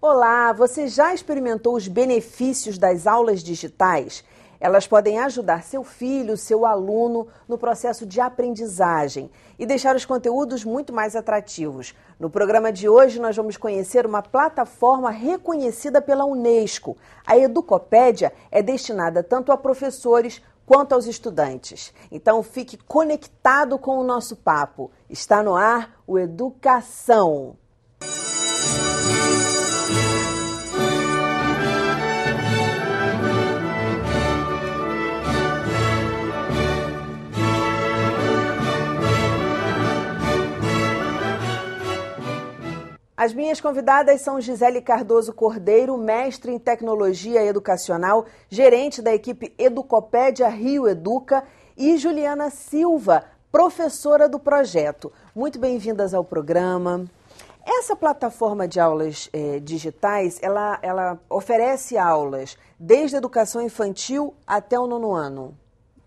Olá, você já experimentou os benefícios das aulas digitais? Elas podem ajudar seu filho, seu aluno no processo de aprendizagem e deixar os conteúdos muito mais atrativos. No programa de hoje, nós vamos conhecer uma plataforma reconhecida pela Unesco. A Educopédia é destinada tanto a professores quanto aos estudantes. Então, fique conectado com o nosso papo. Está no ar o Educação. As minhas convidadas são Gisele Cardoso Cordeiro, mestre em tecnologia educacional, gerente da equipe Educopédia Rio Educa, e Juliana Silva, professora do projeto. Muito bem-vindas ao programa. Essa plataforma de aulas eh, digitais, ela, ela oferece aulas desde a educação infantil até o nono ano.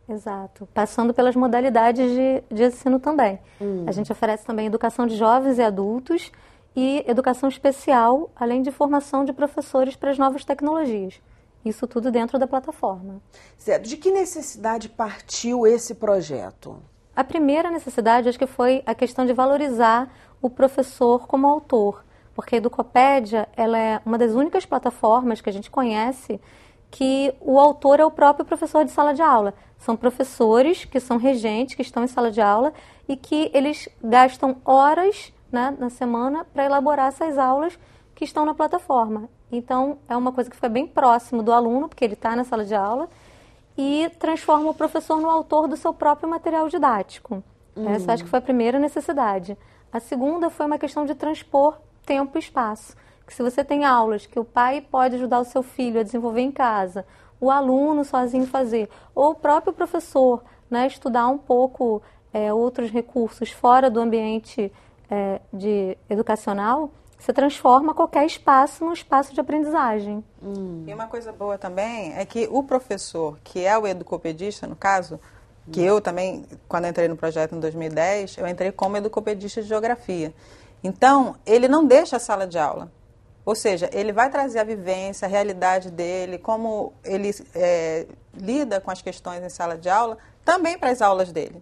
Exato, passando pelas modalidades de, de ensino também. Hum. A gente oferece também educação de jovens e adultos, e educação especial, além de formação de professores para as novas tecnologias. Isso tudo dentro da plataforma. Certo. De que necessidade partiu esse projeto? A primeira necessidade, acho que foi a questão de valorizar o professor como autor, porque a Educopédia ela é uma das únicas plataformas que a gente conhece que o autor é o próprio professor de sala de aula. São professores que são regentes, que estão em sala de aula e que eles gastam horas né, na semana para elaborar essas aulas que estão na plataforma. Então, é uma coisa que fica bem próximo do aluno, porque ele está na sala de aula, e transforma o professor no autor do seu próprio material didático. Hum. Essa uhum. acho que foi a primeira necessidade. A segunda foi uma questão de transpor tempo e espaço. Que se você tem aulas que o pai pode ajudar o seu filho a desenvolver em casa, o aluno sozinho fazer, ou o próprio professor né, estudar um pouco é, outros recursos fora do ambiente é, de educacional, você transforma qualquer espaço num espaço de aprendizagem. Hum. E uma coisa boa também é que o professor, que é o educopedista, no caso, que hum. eu também, quando entrei no projeto em 2010, eu entrei como educopedista de geografia. Então, ele não deixa a sala de aula. Ou seja, ele vai trazer a vivência, a realidade dele, como ele é, lida com as questões em sala de aula, também para as aulas dele.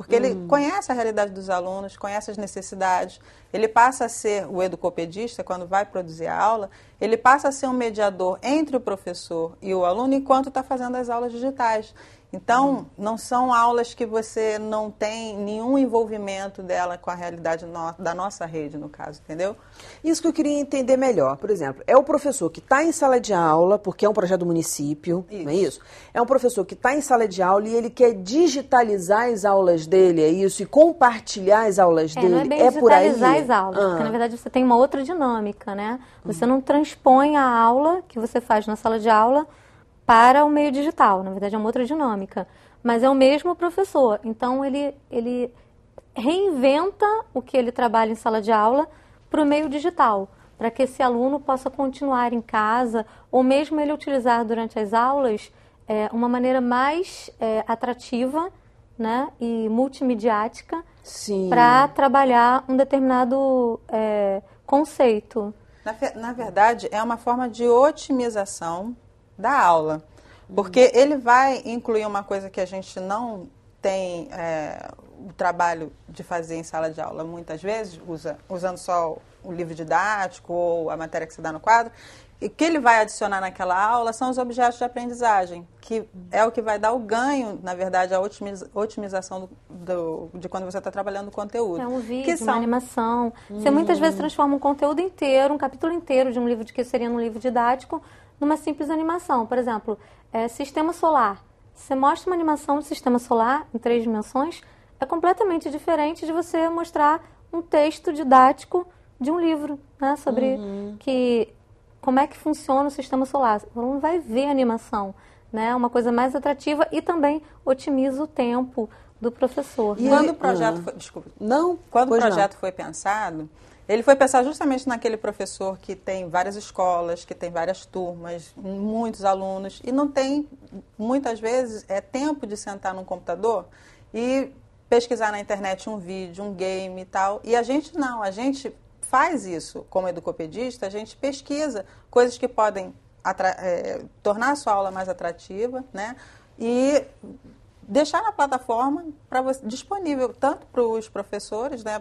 Porque ele hum. conhece a realidade dos alunos, conhece as necessidades. Ele passa a ser o educopedista, quando vai produzir a aula, ele passa a ser um mediador entre o professor e o aluno enquanto está fazendo as aulas digitais. Então, não são aulas que você não tem nenhum envolvimento dela com a realidade no, da nossa rede, no caso, entendeu? Isso que eu queria entender melhor. Por exemplo, é o professor que está em sala de aula, porque é um projeto do município, isso. não é isso? É um professor que está em sala de aula e ele quer digitalizar as aulas dele, é isso? E compartilhar as aulas é, dele. Não é, bem é por aí. Digitalizar as aulas, ah. porque na verdade você tem uma outra dinâmica, né? Você não transpõe a aula que você faz na sala de aula para o meio digital. Na verdade, é uma outra dinâmica. Mas é o mesmo professor. Então, ele, ele reinventa o que ele trabalha em sala de aula para o meio digital, para que esse aluno possa continuar em casa ou mesmo ele utilizar durante as aulas é, uma maneira mais é, atrativa né, e multimediática para trabalhar um determinado é, conceito. Na, na verdade, é uma forma de otimização da aula. Porque uhum. ele vai incluir uma coisa que a gente não tem é, o trabalho de fazer em sala de aula, muitas vezes, usa, usando só o livro didático ou a matéria que se dá no quadro, e que ele vai adicionar naquela aula são os objetos de aprendizagem, que uhum. é o que vai dar o ganho, na verdade, a otimiza otimização do, do, de quando você está trabalhando o conteúdo. É um vídeo, que são... uma animação. Hum. Você muitas vezes hum. transforma um conteúdo inteiro, um capítulo inteiro de um livro de que seria um livro didático, numa simples animação. Por exemplo, é, sistema solar. Você mostra uma animação do sistema solar em três dimensões, é completamente diferente de você mostrar um texto didático de um livro, né, sobre uhum. que como é que funciona o sistema solar. O aluno vai ver a animação, né, é uma coisa mais atrativa e também otimiza o tempo do professor. E né? quando o projeto, uhum. foi, desculpa, não, quando o projeto não. foi pensado, ele foi pensar justamente naquele professor que tem várias escolas, que tem várias turmas, muitos alunos e não tem muitas vezes é tempo de sentar num computador e pesquisar na internet um vídeo, um game e tal. E a gente não, a gente faz isso como educopedista, a gente pesquisa coisas que podem é, tornar a sua aula mais atrativa, né? E deixar na plataforma para disponível tanto para os professores, né,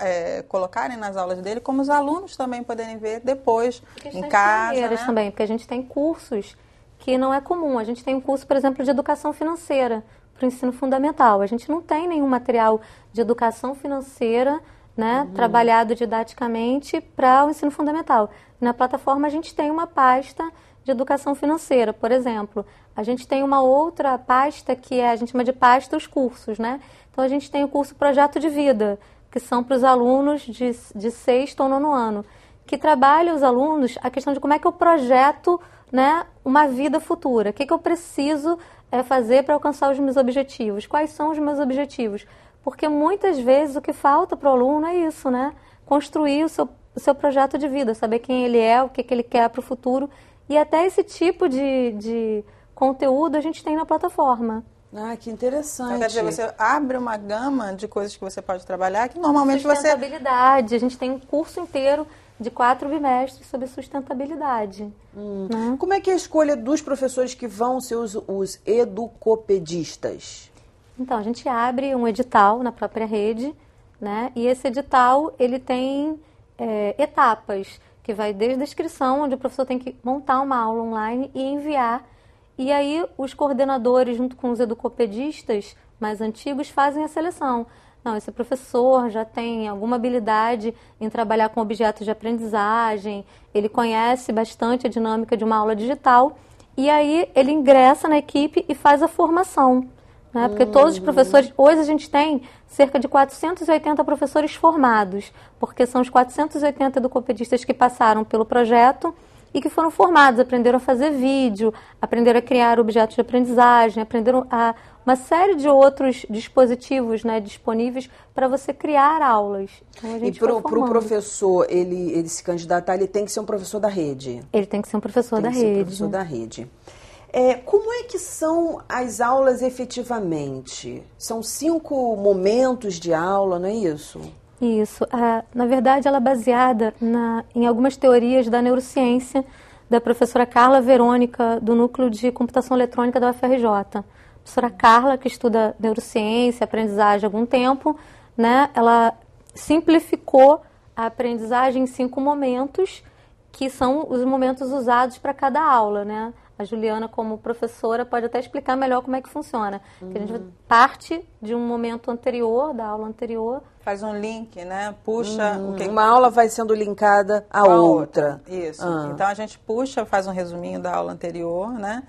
é, colocarem nas aulas dele, como os alunos também poderem ver depois em casa. Né? também, porque a gente tem cursos que não é comum. A gente tem um curso, por exemplo, de educação financeira para o ensino fundamental. A gente não tem nenhum material de educação financeira né, uhum. trabalhado didaticamente para o ensino fundamental. Na plataforma a gente tem uma pasta de educação financeira, por exemplo. A gente tem uma outra pasta que é, a gente chama de pasta os cursos, né? Então a gente tem o curso Projeto de Vida, que são para os alunos de, de sexto ou nono ano, que trabalham os alunos a questão de como é que eu projeto né, uma vida futura, o que, que eu preciso é, fazer para alcançar os meus objetivos, quais são os meus objetivos. Porque muitas vezes o que falta para o aluno é isso, né? Construir o seu, o seu projeto de vida, saber quem ele é, o que, que ele quer para o futuro. E até esse tipo de, de conteúdo a gente tem na plataforma. Ah, que interessante. Então, quer dizer, você abre uma gama de coisas que você pode trabalhar que normalmente sustentabilidade. você... Sustentabilidade. A gente tem um curso inteiro de quatro bimestres sobre sustentabilidade. Hum. Né? Como é que é a escolha dos professores que vão ser os, os educopedistas? Então, a gente abre um edital na própria rede, né? E esse edital, ele tem é, etapas, que vai desde a inscrição, onde o professor tem que montar uma aula online e enviar e aí os coordenadores, junto com os educopedistas mais antigos, fazem a seleção. Não, esse professor já tem alguma habilidade em trabalhar com objetos de aprendizagem, ele conhece bastante a dinâmica de uma aula digital, e aí ele ingressa na equipe e faz a formação. Né? Porque uhum. todos os hum. professores, hoje a gente tem cerca de 480 professores formados, porque são os 480 educopedistas que passaram pelo projeto e que foram formados, aprenderam a fazer vídeo, aprenderam a criar objetos de aprendizagem, aprenderam a uma série de outros dispositivos né, disponíveis para você criar aulas. Então, e para o pro professor, ele, ele se candidatar, ele tem que ser um professor da rede? Ele tem que ser um professor, da, ser rede. professor da rede. É, como é que são as aulas efetivamente? São cinco momentos de aula, não é isso? Isso. na verdade, ela é baseada na, em algumas teorias da neurociência da professora Carla Verônica, do Núcleo de Computação Eletrônica da UFRJ. A professora Carla, que estuda neurociência, aprendizagem há algum tempo, né, ela simplificou a aprendizagem em cinco momentos, que são os momentos usados para cada aula. Né? a Juliana, como professora, pode até explicar melhor como é que funciona. Uhum. Que a gente uhum. parte de um momento anterior, da aula anterior. Faz um link, né? Puxa. Uhum. Que... Uma aula vai sendo linkada à outra. outra. Isso. Ah. Então a gente puxa, faz um resuminho da aula anterior, né?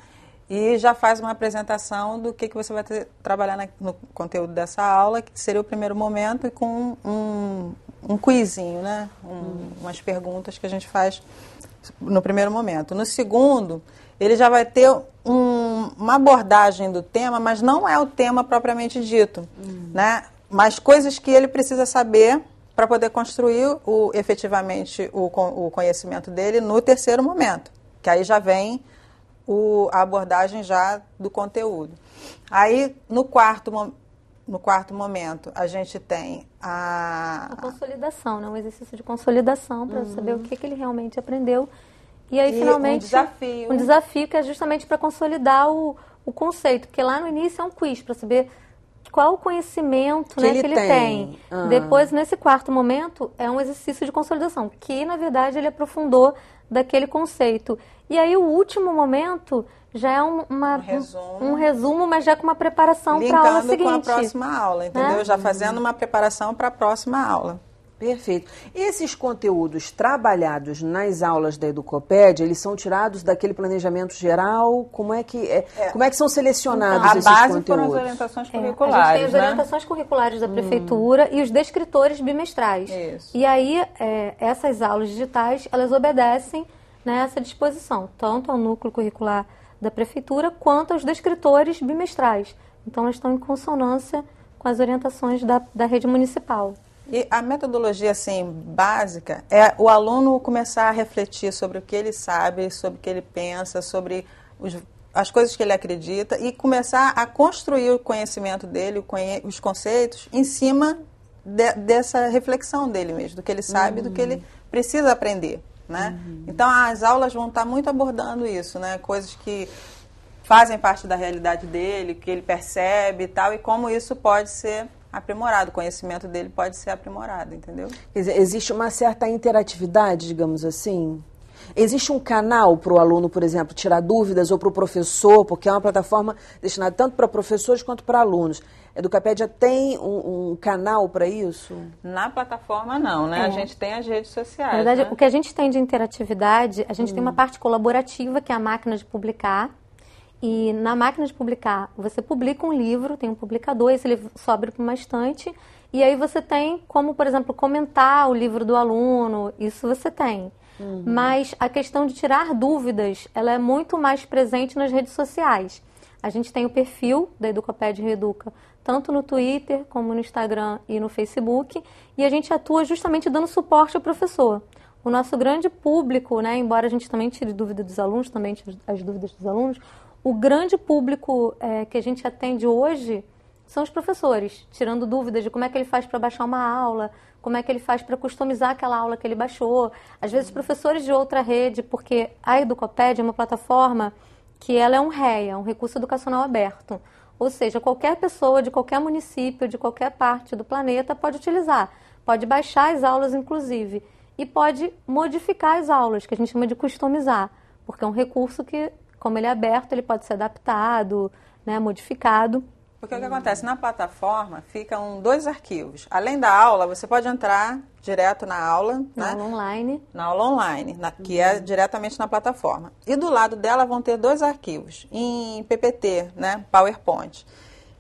e já faz uma apresentação do que, que você vai ter, trabalhar na, no conteúdo dessa aula, que seria o primeiro momento, e com um, um quizinho, né? Um, umas perguntas que a gente faz no primeiro momento. No segundo, ele já vai ter um, uma abordagem do tema, mas não é o tema propriamente dito, hum. né? Mas coisas que ele precisa saber para poder construir o, efetivamente o, o conhecimento dele no terceiro momento, que aí já vem o, a abordagem já do conteúdo. Aí, no quarto, no quarto momento, a gente tem a... a consolidação, né? um exercício de consolidação para uhum. saber o que, que ele realmente aprendeu. E aí, e finalmente, um desafio. um desafio que é justamente para consolidar o, o conceito, porque lá no início é um quiz para saber qual o conhecimento que né, ele que ele tem. Ah. Depois, nesse quarto momento, é um exercício de consolidação, que na verdade ele aprofundou daquele conceito. E aí o último momento já é um, uma, um, resumo. um, resumo. mas já com uma preparação para a aula seguinte. com a próxima aula, né? entendeu? Né? Já fazendo uma preparação para a próxima aula. Perfeito. Esses conteúdos trabalhados nas aulas da Educopédia, eles são tirados daquele planejamento geral? Como é que, é, é. Como é que são selecionados então, esses conteúdos? A base foram as orientações curriculares, é, A gente tem as né? orientações curriculares da hum. prefeitura hum. e os descritores bimestrais. Isso. E aí, é, essas aulas digitais, elas obedecem nessa disposição, tanto ao núcleo curricular da Prefeitura quanto aos descritores bimestrais. Então, elas estão em consonância com as orientações da, da rede municipal. E a metodologia assim básica é o aluno começar a refletir sobre o que ele sabe, sobre o que ele pensa, sobre os, as coisas que ele acredita e começar a construir o conhecimento dele, os conceitos em cima de, dessa reflexão dele mesmo, do que ele sabe, uhum. do que ele hum. precisa aprender né? Uhum. Então as aulas vão estar tá muito abordando isso, né? Coisas que fazem parte da realidade dele, que ele percebe e tal, e como isso pode ser aprimorado, o conhecimento dele pode ser aprimorado, entendeu? Quer dizer, existe uma certa interatividade, digamos assim? Existe um canal para o aluno, por exemplo, tirar dúvidas ou para o professor, porque é uma plataforma destinada tanto para professores quanto para alunos. Educapédia tem um, um canal para isso? Na plataforma não, né? É. A gente tem as redes sociais. Na verdade, né? o que a gente tem de interatividade, a gente hum. tem uma hum. parte colaborativa, que é a máquina de publicar. E na máquina de publicar, você publica um livro, tem um publicador, esse livro sobe para uma estante, e aí você tem como, por exemplo, comentar o livro do aluno, isso você tem. Uhum. Mas a questão de tirar dúvidas, ela é muito mais presente nas redes sociais. A gente tem o perfil da de Reeduca, tanto no Twitter, como no Instagram e no Facebook, e a gente atua justamente dando suporte ao professor. O nosso grande público, né, embora a gente também tire dúvida dos alunos, também tire as dúvidas dos alunos, o grande público é, que a gente atende hoje são os professores, tirando dúvidas de como é que ele faz para baixar uma aula, como é que ele faz para customizar aquela aula que ele baixou. Às vezes, professores de outra rede, porque a Educopédia é uma plataforma que ela é um REA, é um recurso educacional aberto. Ou seja, qualquer pessoa de qualquer município, de qualquer parte do planeta pode utilizar, pode baixar as aulas, inclusive, e pode modificar as aulas, que a gente chama de customizar, porque é um recurso que, como ele é aberto, ele pode ser adaptado, né, modificado. Porque hum. o que acontece? Na plataforma ficam dois arquivos. Além da aula, você pode entrar direto na aula. Na né? aula online. Na aula online, na, que hum. é diretamente na plataforma. E do lado dela vão ter dois arquivos, em PPT, né? PowerPoint.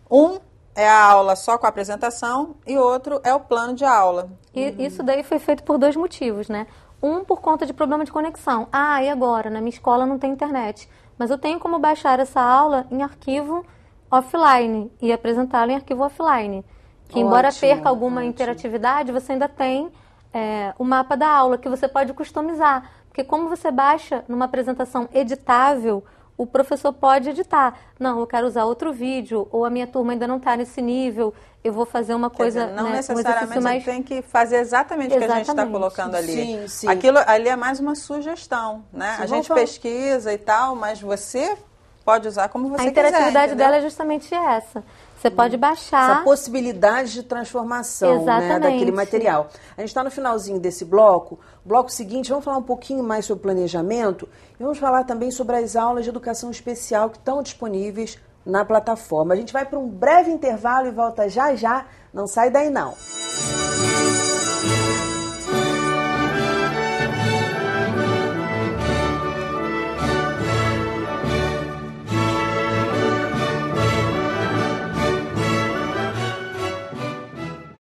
Um é a aula só com a apresentação e outro é o plano de aula. E isso daí foi feito por dois motivos, né? Um por conta de problema de conexão. Ah, e agora? Na minha escola não tem internet. Mas eu tenho como baixar essa aula em arquivo offline e apresentá-lo em arquivo offline. Que Ótimo. embora perca alguma Ótimo. interatividade, você ainda tem é, o mapa da aula que você pode customizar. Porque como você baixa numa apresentação editável, o professor pode editar. Não, eu quero usar outro vídeo, ou a minha turma ainda não está nesse nível, eu vou fazer uma coisa. Dizer, não né, necessariamente um mais... tem que fazer exatamente o que a gente está colocando ali. Sim, sim. Aquilo ali é mais uma sugestão, né? a gente pesquisa e tal, mas você pode usar como você quiser. A interatividade quiser, dela é justamente essa. Você pode hum. baixar. Essa possibilidade de transformação né, daquele material. A gente está no finalzinho desse bloco. Bloco seguinte, vamos falar um pouquinho mais sobre planejamento e vamos falar também sobre as aulas de educação especial que estão disponíveis na plataforma. A gente vai para um breve intervalo e volta já já. Não sai daí não. Música